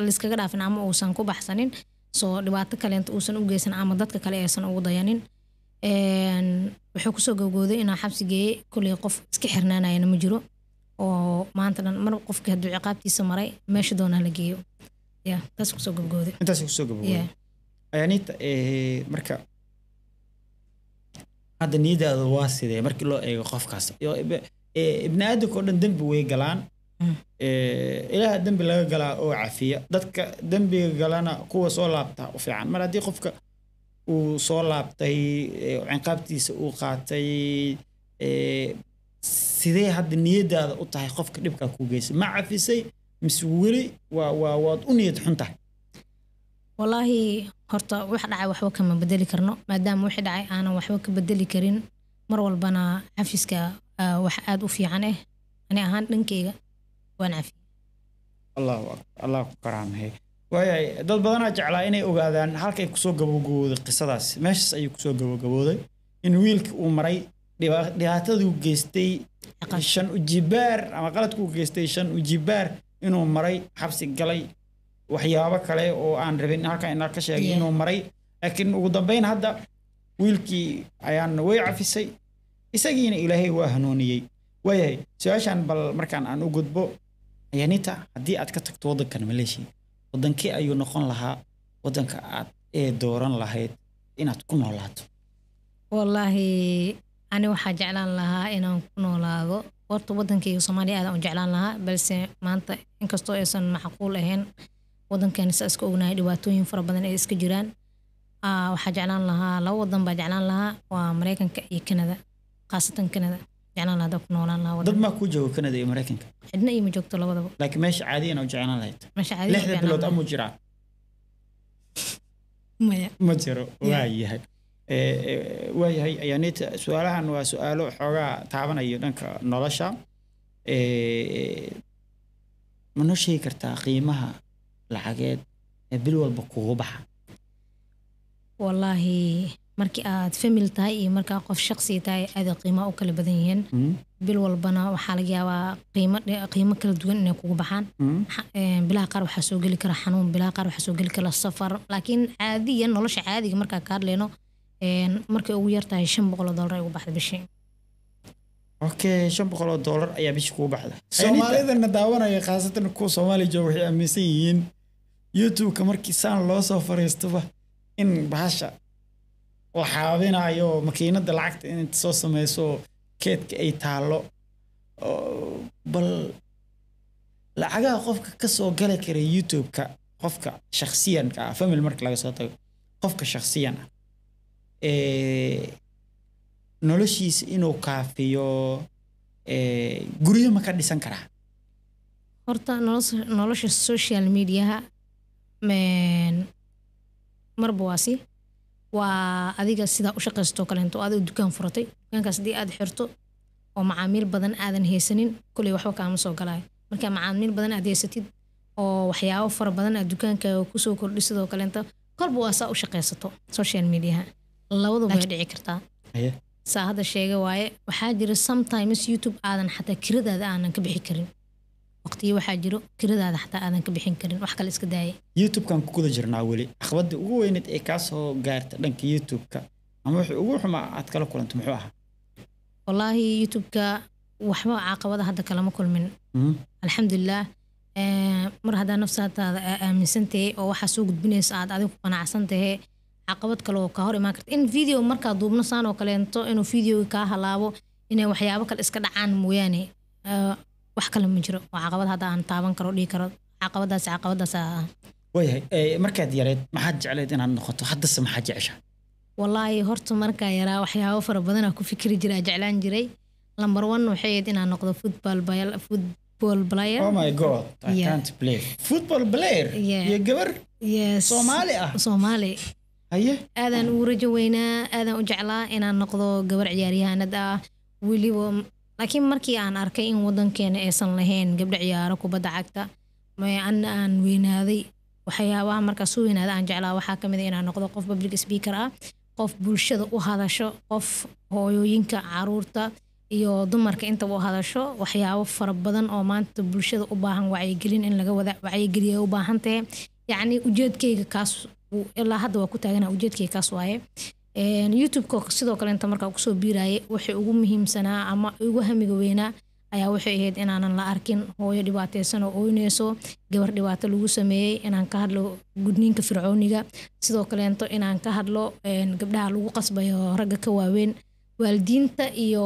liskaga dhaafin ama uusan ku baxsanin soo dhibaato kaleenta uusan u geysan ama dadka kale aysan ugu dayanin wuxuu kusoo gabagowday inaa xabsi geeye kulley qof iska xirnaanayana ma jiro oo maanta dhan mar qofkii hadduu ciqaabtiisa maray meesha doonaa la geeyo ya taas kusoo gabgooday intaas kusoo gabgooday ayaaniita eh, marka hadda niyadaada waa sidee markii loo eego qofkaas eh, ibni aadamka oo dhan dembi way galaan hmm. eh, ilaaha dembi laga galaa oo cafiya dadka dembiga galana kuwa soo laabta u fiican mar haddii qofka uu soo laabtay ciqaabtiisa uu qaatay sidee hadda niyadaada u tahay qofka dhibkaa kuu geystay ma cafisay mise weli waa waad u niyad xun tahay wallaahi horta wax dhacay waxba kama bedeli karno maadaama wixii dhacay aanan waxba ka bedeli karin mar walbana cafiska ah, wax aada u fiican ah ani ahaan dhankeyga waan cafiya allahu akbar allah ku karaamhee waayahay dad badanaa jeclaa inay ogaadaan halkay kusoo gabogabooday qisadaas meeshaas ayuu kusoo gabogabooday in wiilka uu maray dhibaataduu geystay shan ujibaar ama qaladkuu geystay shan ujibaar inuu maray xabsi galay waxyaabo kale oo aan rabin halkan inaa ka sheegay inuu maray laakiin ugu dambeyn hadda wiilkii ayaana way cafisay isagiina ilaahay waa hanuuniyey waayahay su-aashaan bal markaan aan u gudbo yanita haddii aad ka tagto waddankan maleeshiya waddankii ayuu noqon lahaa waddanka aad ee dooran lahayd inaad ku noolaato wallaahi ani waxaa jeclaan lahaa inaan ku noolaado horta wadankayga soomaaliya aadan u jeclaan lahaa balse maanta inkastoo aysan macquul ahayn wadankeena saa iska ognahay dhibaatooyin fara badan ay iska jiraan ah, waxaa jeclaan lahaa laba wadan baa jeclaan lahaa waa maraykanka iyo kanada khaasatan kanada jeclaan lahaa ku noolaan lahaa dad maa kuu joogo kanada iyo maraykanka xidna iyo ma joogto labadaba laakiin meesha caadiyana u jeclaan lahayd meesha caadiya lixda bilood amuu jiraa maya ma jiro waa yahay waayahay ayaanita su-aalahan waa su-aalo xoogaa taabanayo dhanka nolosha eh, ma noo sheegi kartaa qiimaha lacageed ee bil walba kugu baxa wallaahi markii aad famil tahay iyo markaa qof shaqsiga tahay aada qiimaha u kala badan yihiin hmm? bil walbana waxaa laga yaabaa qiimo kala duwan inay kugu baxaan hmm? eh, bilaha qaar waxaa soo geli kara xanuun bilaha qaar waxaa soo geli kara safar laakiin caadiya nolosha caadiga markaa ka hadlayno markay ugu yartahay shan boqol oo doolar ay ugu baxda bishii okay shan boqol oo doolar ayaa bishii kugu baxda soomaalidana daawanaya khaasatan kuwa soomaaliya jooga waxay aaminsan yihiin youtube-ka markii saan loo soo fariistoba in bahasha oo xaabinayo makiinada lacagta inay soo sameyso keedka ay taalo bal lacagaha qofka kasoo gali kara youtube-ka qofka shaksiyanka ah famil marka laga soo tago qofka shaksiyan ah noloshiisa inuu kaafiyo guryo ma ka dhisan karaa horta nolosha social mediaha marba waa waa adiga sidaa u shaqaystoo kaleento oo adiga dukaan furatay dukaankaas haddii aad xirto oo macaamiil badan aadan haysanin kolley waxba kaama soo galaayo marka macaamiil badan aad haysatid oo waxyaabo fara badan aad dukaankaaga kusoo kordhi sidoo kaleenta kolba waa saa u shaqaysato social mediaha labaduba dhici kartaa saa hadda sheega waaye waxaa jira sometimes youtube aadan xataa kiradaada aanan ka bixi karin waqtiyo waxaa jiro kiradaada xataa aadan ka bixin karin wax kale iska daaya youtubekan ku jirnaa weli akhbadda ugu weyned ee kaa soo gaarta dhanka youtube-ka ama wixii ugu xumaa aad kala kulanto muxuu ahaa wallaahi youtube waxba caqabada hadda kalama kulmin mm-hmm. alxamdulilah eh, mar haddaa nafsaadaada aaminsantahe oo waxaa soo gudbinaysa aad adigu qanacsantahe caqabad kale oo kaa hor imaan karta in video markaa duubno saan oo kaleento inuu videoga kaa halaabo inay waxyaabo kale iska dhacaan mooyaane uh, wax kale ma jiro waa caqabad hadda aan taaban karo dhihi karo caqabadaas caqabadaas ah markaad yareed maxaad jecleed inaad noqoto haddase maxaad jeceshaa wallaahi horta markaa yaraa waxyaabo fara badanaa ku fikri jiraa jeclaan jiray lambar one waxay ahayd inaan noqdo football football player oh iyo gabar yes. ah soomaali aadaan ugu rajo weynaa aadaan u jeclaa inaan noqdo gabar ciyaaryahanad ah weliba laakiin markii aan arkay in wadankeena aysan lahayn gabdho ciyaaro kubadda cagta ana aan weynaaday waxyaabaha markaas u weynaada aan jeclaa waxaa kamid mid a ah inaan noqdo qof public speaker ah qof bulshada u hadasho qof hooyooyinka caruurta iyo dumarka intaba u hadasho waxyaabo fara badan oo maanta bulshada u baahan wacyigelin in laga wada wacyigeliyay u baahan tahay yacni ujeedkayga kaas ilaa hadda waa ku taagana ah ujeedkay kaas waaye youtubeka sidoo kale inta markaa kusoo biirayay waxay ugu muhiimsanaa ama ugu hamiga weynaa ayaa waxay ahayd inaanan la arkin hooyo dhibaateysan oo oyneyso gabar dhibaato lagu sameeyey inaan ka hadlo gudniinka fircooniga sidoo kaleento inaan ka hadlo gabdhaha lagu qasbayo ragga ka waaweyn waalidiinta iyo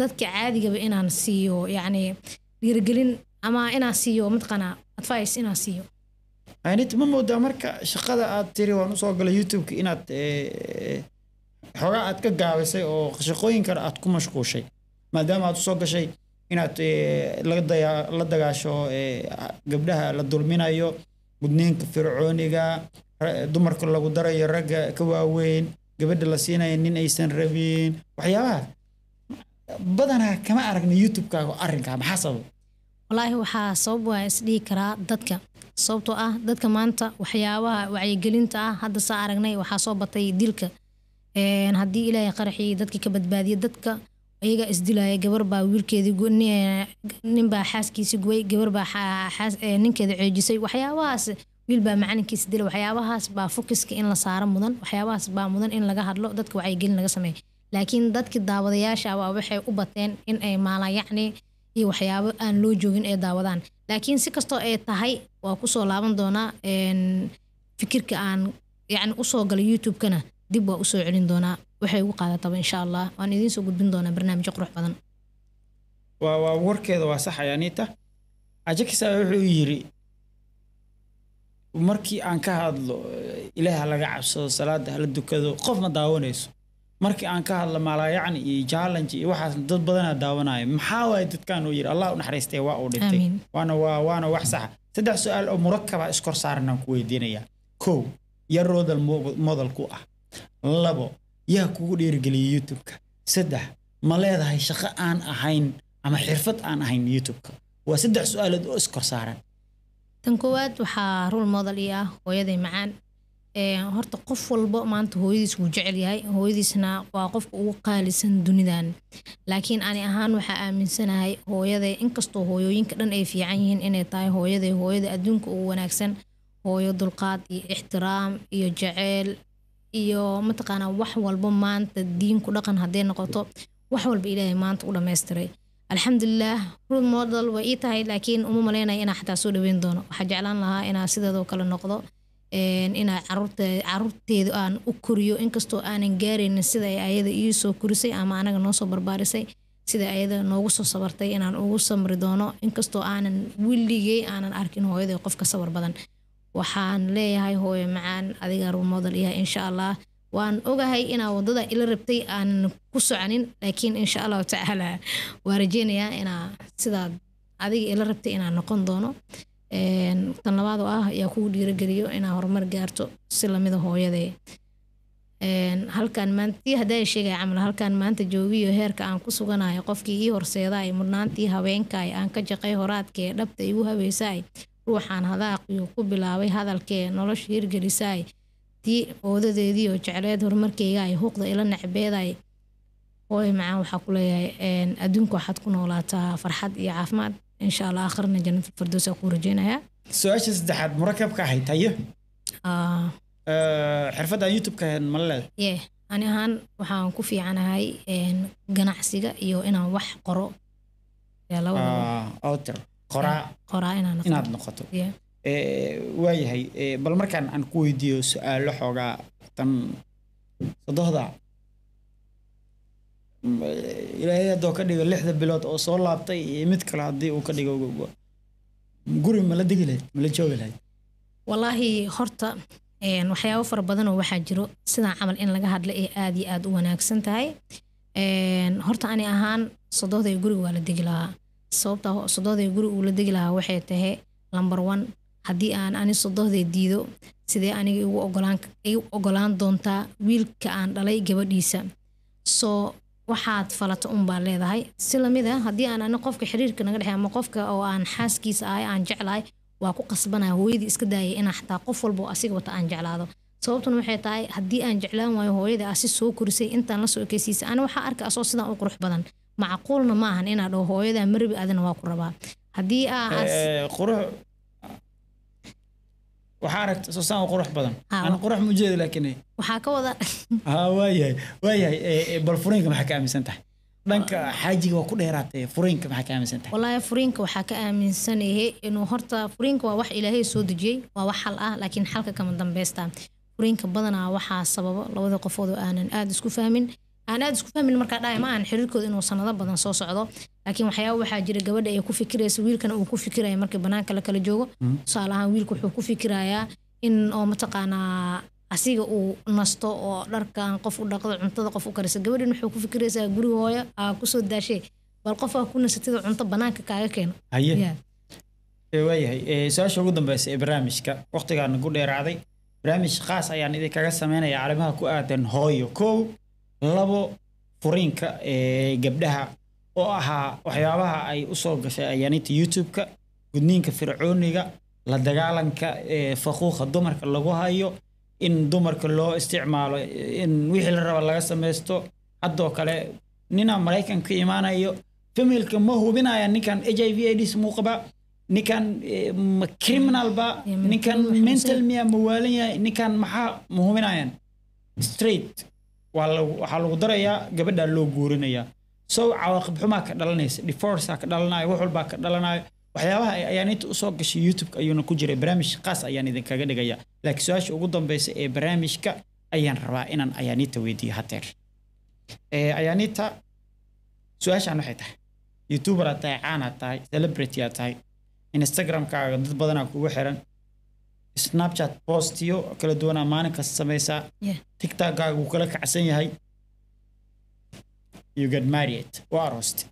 dadka caadigaba inaan siiyo yacni dhiirgelin ama inaan siiyo mataqaanaa advice inaan siiyo nit ma moodaa marka shaqada aad tiri waan usoo galay youtubeka inaad eh, xoogaa aad ka gaabisay oo shaqooyinkana aad ku mashquushay maadaama aad usoo gashay inaad eh, la dagaasho eh, gabdhaha la dulminayo gudniinka fircooniga dumarka lagu darayo ragga ka waaweyn gabadha la siinaya nin aysan rabin waxyaabaha badanaa kama aragna youtubekaaga arrinkaa maxaa sababa walaahi waxaa sabab waa isdhihi karaa dadka sababtoo ah dadka maanta waxyaabaha wacyigelinta ah hadda saa aragnay waxaa soo batay dilka haddii ilaahay qaraxiyey dadkii ka badbaadiyey dadka iyagaa isdilaya gabar baa wiilkeedii ninbaa xaaskiisii guway gabar baa ninkeeda ceejisay waxyaabahaas wiil baa macalinkiisa dila waxyaabahaas baa fokiska in la saaro mudan waxyaabahaas baa mudan in laga hadlo dadka wacyigelin laga sameeyo laakiin dadkii daawadayaasha ah waxay u bateen in ay maala yacni iyo waxyaabo aan loo joogin ay daawadaan laakiin si kastoo ay tahay waa kusoo laaban doonaa fikirka aan yani usoo galay youtube-kana dib waa usoo celin doonaa waxay ugu qaadataba insha allah waan idiinsoo gudbin doonaa barnaamijyo qurux badan waa warkeeda waa saxay aniita ajakisa wuxuu yiri markii aan ka hadlo ilaah laga cabsado salaada hala dukado qof ma daawanayso markii aan ka hadla maalayacni iyo jaalanji iyo waxaas dad badanaa daawanaayo maxaa waaya dadkan uu yidhi allah u naxariistay waa uu dhintay waana waa waana wax saxa saddex su-aal oo murakaba ah iskor saaran aan ku weydiinayaa kow yaa roodal modal ku ah labo yaa kugu dhiirigeliya youtubeka saddex ma leedahay shaqo aan ahayn ama xirfad aan ahayn youtube waa saddex su-aalood oo iskor saaran tan koowaad waxaa rul modal iyo ah hooyaday macaan horta qof walbo maanta hooyadiis wuu jecel yahay hooyadiisna waa qofka ugu qaalisan dunidan laakiin ani ahaan waxaa aaminsanahay hooyaday inkastoo hooyooyinka dhan ay fiican yihiin inay tahay hooyaday hooyada adduunka ugu wanaagsan hooyo dulqaad iyo ixtiraam iyo jaceyl iyo mataqaanaa wax walba maanta diinku dhaqan hadday noqoto wax walba ilaahay maanta u dhammaystiray alxamdulilah rud model way ii tahay laakiin uma malaynaya inaa xataa soo dhaweyn doono waxaa jeclaan lahaa inaa sideedoo kale noqdo inaa caruurteeda aan u koriyo inkastoo aanan gaaraynin sida ay ayada iisoo korisay ama anaga noosoo barbaarisay sida ayada noogu soo sabartay inaan ugu samri doono inkastoo aanan weligey aanan arkin hooyada qofka sabar badan waxaan leeyahay hooyo macaan adiga rol model iyahay insha allah waan ogahay inaa wadada ila rabtay aanan ku soconin laakiin insha allahu tacaala waa rajeynayaa inaa sidaad adiga ila rabtay inaan noqon doono tan labaad oo ah ayaa kugu dhiirageliyo inaa horumar gaarto si lamida ah hooyadee halkaan maantii hadaa sheegaya camal halkaan maanta joogiyo heerka aan ku suganayo qofkii ii horseedaay mudnaantii habeenkaay aan ka jaqay horaadkee dhabta igu habeysaay ruuxaan hadaaqiyo ku bilaabay hadalkee nolosha hirgelisaay tii oodadeediioo jecleed horumarkeygaay huqda ila necbeeday hooy macaan waxaa ku leeyahay adduunka waxaad ku noolaataa farxad iyo caafimaad insha allah akhrina jannat alfirdows aan kuu rajeynayaa su-aasha saddexaad murakabka ahayd hayo ah. eh, xirfadda youtube-ka ma leedahay ani ahaan waxaan ku fiicanahay ganacsiga iyo inaan wax qoro ah, qoraa eh, inaad noqoto eh, waayahay bal markaan aan ku weydiiyo su-aalo xoogaa tan sodohda ilaahay haddoo ka dhigo lixda bilood oo soo laabtay iyo mid kale haddii uu ka dhigo guri ma degi lahayd ma joogi lahayd wallaahi horta waxyaabo fara badanoo waxaa jiro sidaa camal in laga hadla ee aad iyo aad u wanaagsan tahay horta ani ahaan sodohdee guriga waa la degi lahaa sababtaa sodooday guri uu la degi lahaa waxay tahay lambar one haddii aan ani sodohdee diido sidee aniga igu ogolaan doontaa wiilka aan dhalay gabadhiisa soo waxaad falato unbaa leedahay si lamid a ah, haddii aan ana qofka xiriirka naga dhexe ama qofka oo aan xaaskiisa ahay aan jeclahay waa ku qasbanaa hooyadii iska daayay inaa xataa qof walbo asiga wata aan jeclaado sababtuna waxay tahay haddii aan jeclaan waayo hooyada asi soo korisay intaan la soo ekeysiisay ana waxaa arka asoo sidaan u qurux badan macquulna maahan inaad dhao hooyadaa marabi adina waa ku rabaa haddii aa eh, waxaa aragta soosaan qurux badan aan qurux ma jeedo laakiin eh. waxaa ka wada waayahay waayahay eh, eh, bal furiinka maxaa ka aaminsan tahay dhanka xaajiga waa ku dheeraatay furiinka maxaa ka aaminsan tahay wallaahi furiinka waxaa ka aaminsanayahay inuu horta furiinka waa wax ilaahay soo dejiyey waa wax xal ah laakiin xalka kama dambaystaa furiinka badanaa waxaa sababo labada qofood oo aanan aada isku fahmin aan aad isku fahmin markaa dhaay ma aan xiriirkooda inuu sanado badan soo socdo laakiin waxyaaba waxaa jira gabadha ay ku fikiraysa wiilkana uu ku fikiraya markii banaanka la kala joogo mm. tusaale ahaan wiilku wuxuu ku fikirayaa in oo mataqaanaa asiga uu nasto oo dharkan qof u dhaqdo cuntada qof u karisa gabadhin wuxuu ku fikiraysaa guriga hooyo aa kusoo daashee bal qof aa ku nasatida cunto banaanka kaaga keeno waayahay su-aasha ugu dambeysa ee barnaamijka waqtigaana ku dheeraacday barnaamij khaas ayaan idinkaga sameynaya calimaha ku aadan hooyo kow labo furiinka gabdhaha oo ahaa waxyaabaha ay usoo gashay ayaaniinta youtube-ka gudniinka fircooniga la dagaalanka faquuqa dumarka lagu hayo in dumarka loo isticmaalo in wixii la raba laga samaysto haddoo kale ninaa maraykanka ka imaanayo familka ma hubinaya ninkan h i v aids muu qabaa ninkan criminalba ninkan mental miya ma waalan yahay ninkan maxaa ma hubinayan straight waxaa lagu darayaa gabadhaa loo guurinayaa sow cawaaqib xumaa ka dhalanaysa divorcea ka dhalanaya wax walbaa ka dhalanayo waxyaabaha ayaan inta usoo gashay youtubeka ayuuna ku jiray barnaamij khaas ayaan idinkaga dhigaya laakiin su-aasha ugu dambaysa ee barnaamijka ayaan rabaa inaan ayaaniita weydiiyo hadeer ayaaniita su-aashaan waxay tahay youtuuberaad tahay caanaad tahay celebrityad tahay instagramkaaga dad badanaa kugu xiran snapchat boostiyo kala duwanaa maalin kasta samaysaa tigtagaaga wuu kala kacsan yahay waa arooste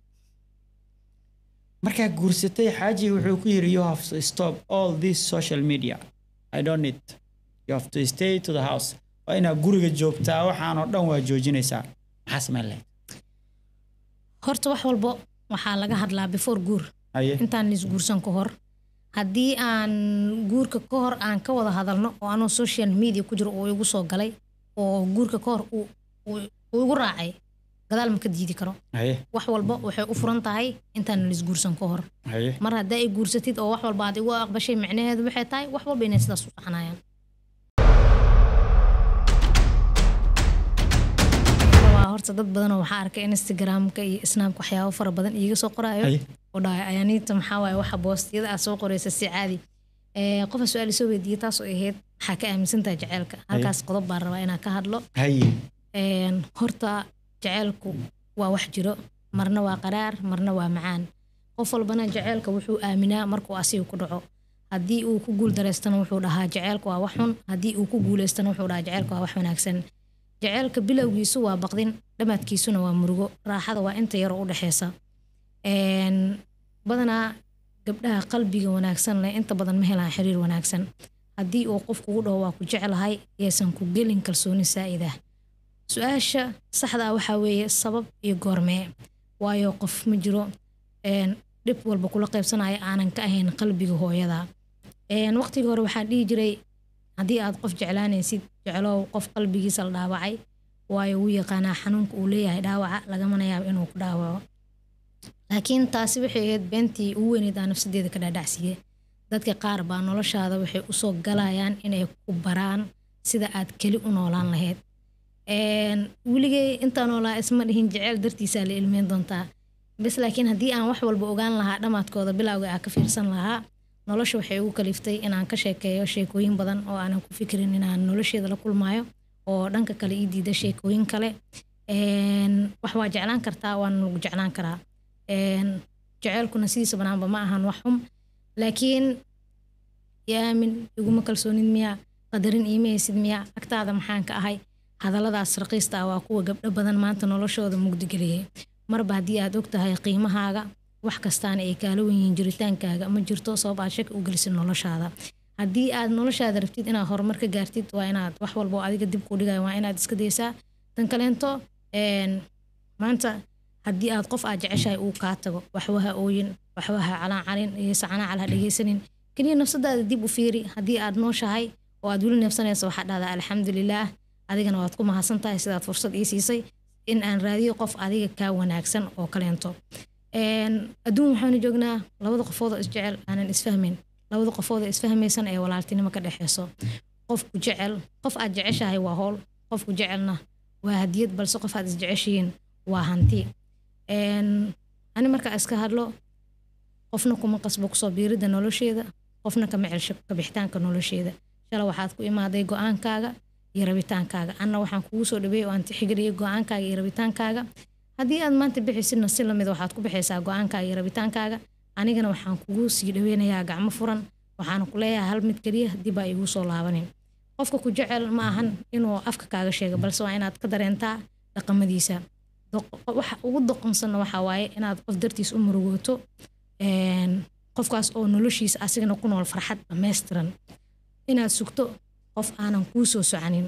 markaa guursatay xaaji wuxuu ku yiri you have to stop all this social media i don't need you have to stay to the house waa inaad guriga joogtaa waxaanoo dhan waa joojinaysaa maxaa samayn lahayd horta wax walbo waxaa laga hadlaa before guur intaan isguursan ka hor haddii aan guurka ka hor aan ka wada hadalno oo anoo social media ku jiro oo igu soo galay oo guurka ka hor uu igu raacay gadaal ma ka diidi karo wax walba waxay u furan tahay intaan laisguursan ka hor mar haddaa ay guursatid oo wax walba aad igu aqbashay micnaheedu waxay tahay wax walba inay sidaas u saxnayaan horta dad badanoo waxaa arkay instagramka iyo snaamka waxyaabo fara badan iiga soo qoraayo ayaaniinta maxaa waxa boostiyada aad ah soo qoraysa si caadi qofa su-aal isoo weydiiyey taas ahayd waxaa ka aaminsantahay jaceylka halkaas qodob baan rabaa inaan ka hadlo horta jaceylku waa wax jiro marna waa qaraar marna waa macaan qof walbana jaceylka wuxuu aaminaa markuu asiga ku dhaco haddii uu ku guul dareystana wuxuu dhahaa jaceylka waa wax xun haddii uu ku guuleystana wuxuu dhahaa jaceylka waa wax wanaagsan jaceylka bilowgiisu waa baqdin dhammaadkiisuna waa murugo raaxada waa inta yaroo u dhexeysa badanaa gabdhaha qalbiga wanaagsan leh inta badan ma helaan xiriir wanaagsan haddii uu qof kugu dhaho waa ku jeclahay yaysan ku gelin kalsooni saa'idah su-aasha saxda ah waxaa weeye sabab iyo goormee waayo qof ma jiro dhib walba kula qaybsanaya aanan ka ahayn qalbiga hooyada waqtiga hore waxaan dhihi jiray haddii aad qof jeclaanaysid jeclow qof qalbigiisa la dhaawacay waayo wuu yaqaanaa xanuunka uu leeyahay dhaawaca lagamana yaabo inuu ku dhaawaco laakiin taasi waxay ahayd beentii ugu weyneyd aa nafsadeeda ka dhaadhacsiye dadka qaar baa noloshaada waxay usoo galayaan inay ku baraan sida aad keli u noolaan lahayd weligay intaa noolaa isma dhihin jeceyl dartiisaa la ilmeyn doontaa bes laakiin haddii aan wax walba ogaan lahaa dhammaadkooda bilowga aa ah ka fiirsan lahaa nolosha waxay ugu kaliftay inaan ka sheekeeyo sheekooyin badan oo aanan ku fikrin inaan nolosheeda la kulmaayo oo dhanka kale ii diida sheekooyin kale wax waa jeclaan kartaa waana lagu jeclaan karaa jeceelkuna sidiisa banaanba ma ahan wax xum laakiin yaamin iguma kalsoonid miyaa qadarin iimahaysid miyaa agtaada maxaan ka ahay hadalladaas raqiista ah waa kuwa gabdho badan maanta noloshooda mugdigeliyay marba haddii aad og tahay qiimahaaga wax kastaana ay kaala wenyihiin jiritaankaaga ma jirto sabab aad shak u gelisid noloshaada haddii aad noloshaada rabtid inaad horumar ka gaartid waa inaad wax walba adiga dib ku dhigaya waa inaad iska daysaa tan kaleento maanta haddii aad qof aad jeceshahay uu kaa tago waxba ha ooyin waxba ha calaacalin yeese canaacal ha dhegaysanin keliya nafsadaada dib u fiiri haddii aad nooshahay oo aad weli neefsanaysa waxaa dhahdaa alxamdulilaah adigana waad ku mahadsan tahay sidaad fursad ii siisay in aan raadiyo qof adiga kaa wanaagsan oo kaleento adduun waxaanu joognaa labada qofoodoo isjecel aanan isfahmin labada qofoodoo isfahmaysan ee walaaltinimo ka dhexeyso qofku jecel qof aad jeceshahay waa howl qofku jecelna waa hadiyad balse qof aad isjeceshihiin waa hanti ani markaa iska hadlo qofna kuma qasbo kusoo biirida nolosheeda qofna kama celsho kabixitaanka nolosheeda shala waxaad ku imaaday go-aankaaga iyo rabitaankaaga anna waxaan kugu soo dhabeeyey oo aan tixgeliya go-aankaaga iyo rabitaankaaga haddii aad maanta bixisina si lamid ah, waxaad ku bixaysaa go-aankaaga iyo rabitaankaaga anigana waxaan kugu sii dhaweynayaa gacmo furan waxaana ku leeyahay hal mid keliya dib aa soo laabanin qofka ku jecel ma ahan inuu afka kaaga sheega balse waa inaad ka dareentaa dhaqamadiisa waxa ugu doqonsanna waxaa waaye inaad qof dartiis u murugooto qofkaas oo noloshiisa asigana ku nool farxad dhammaystiran inaad sugto qof aanan kuu soo socanin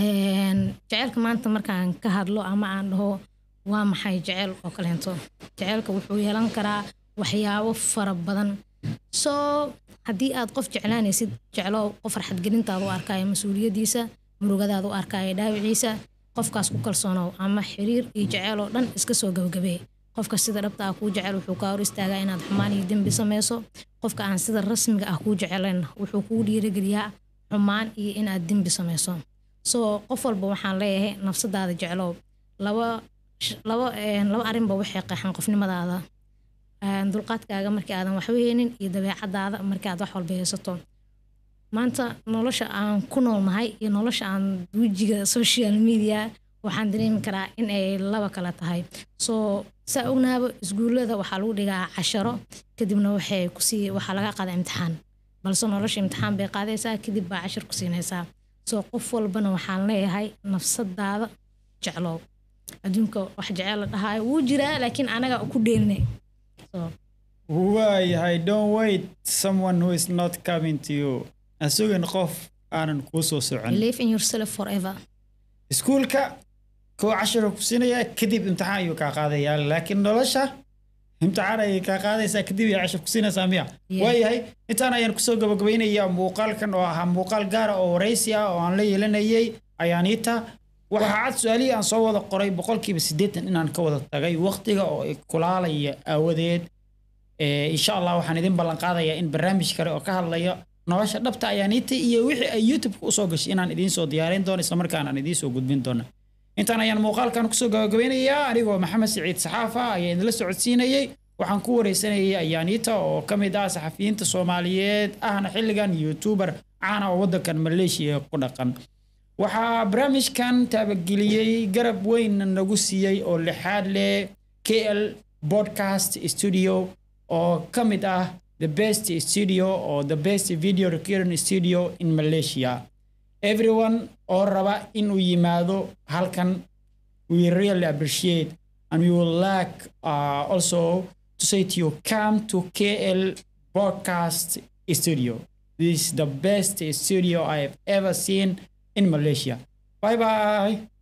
jeceylka maanta markaan ka hadlo ama aan dhaho waa maxay jeceyl oo kaleento jeceylka wuxuu yeelan karaa waxyaabo fara badan soo haddii aad qof jeclaanaysid jeclo qof farxadgelintaada u arkaayo mas-uuliyadiisa murugadaada u arkaayo dhaawiciisa qofkaas ku kalsoonow ama xiriir iyo jeceyl oo dhan iska soo gabagabee qofka sida dhabta ah kuu jecel wuxuu kaa hor istaagaa inaad xumaan iyo dembi samayso qofka aan sida rasmiga ah kuu jecelayn wuxuu kuu dhiirigeliyaa xumaan iyo inaad dembi samayso soo qof walba waxaan leeyahay nafsadaada jeclow labo laba laba eh, waxay qeexaan qofnimadaada eh, dulqaadkaaga markii aadan waxba heenin iyo dabeecadaada aad wax walba haysato maanta nolosha aan ku noolnahay iyo nolosha aan wejiga social media waxaan dareemi karaa in ay laba kale tahay soo saa ognaaba isguulada waxaa lagu dhigaa casharo kadibna waxay kusii waxaa laga qaadaa imtixaan balse nolosha imtixaan bay qaadaysaa kadib baa cashar ku siinaysaa soo qof walbana waxaan leeyahay nafsadaada jeclow adduunka wax jeceel la dhahaay wuu jiraa laakiin anagaa ku dheelne waayahay don't wait someone who is not coming to you asugin qof aanan kuu soo socon live in iskuulka koo cashiro ku siinaya kadib imtixaan ayuu kaa qaadayaa laakiin nolosha imtixaan ayay kaa qaadaysaa kadib ay cashab ku siinaysaa miya waayahay intaan ayaan kusoo gabagabaynayaa muuqaalkan oo ahaa muuqaal gaara oo waraysi ah oo aan la yeelanayay ayaan iita waxaa cad su-aalihii aan soo wada qoray boqolkiiba sideetan inaan ka wada tagay wakhtiga oo kulaalaya aawadeed insha allah waxaan idin ballan in barnaamij kale oo ka hadlaya nolosha dhabta ayaan iyo wixii ay youtubeka usoo gashay inaan idiin soo diyaarin doono islamarkaana aan idiin soo gudbin doona intaan ayaan muuqaalkan kusoo gabagabeynayaa anigoo maxamed siciid saxaafa ayaa idinla socodsiinayey waxaan ku wareysanayay ayaaniita oo ka mid ah saxafiyiinta soomaaliyeed ahna xilligan youtuber caana oo waddankan maleeshiya ku dhaqan waxaa barnaamijkan taabageliyey garab weyn nagu siiyey oo lixaad leh k l podcast studio oo ka mid ah the best studio oo the best video recurring studio in malaysia everyone oo raba inuu yimaado halkan we really appreciate and we would like uh, also to say to you come to KL broadcast studio this is the best studio I have ever seen in Malaysia bye bye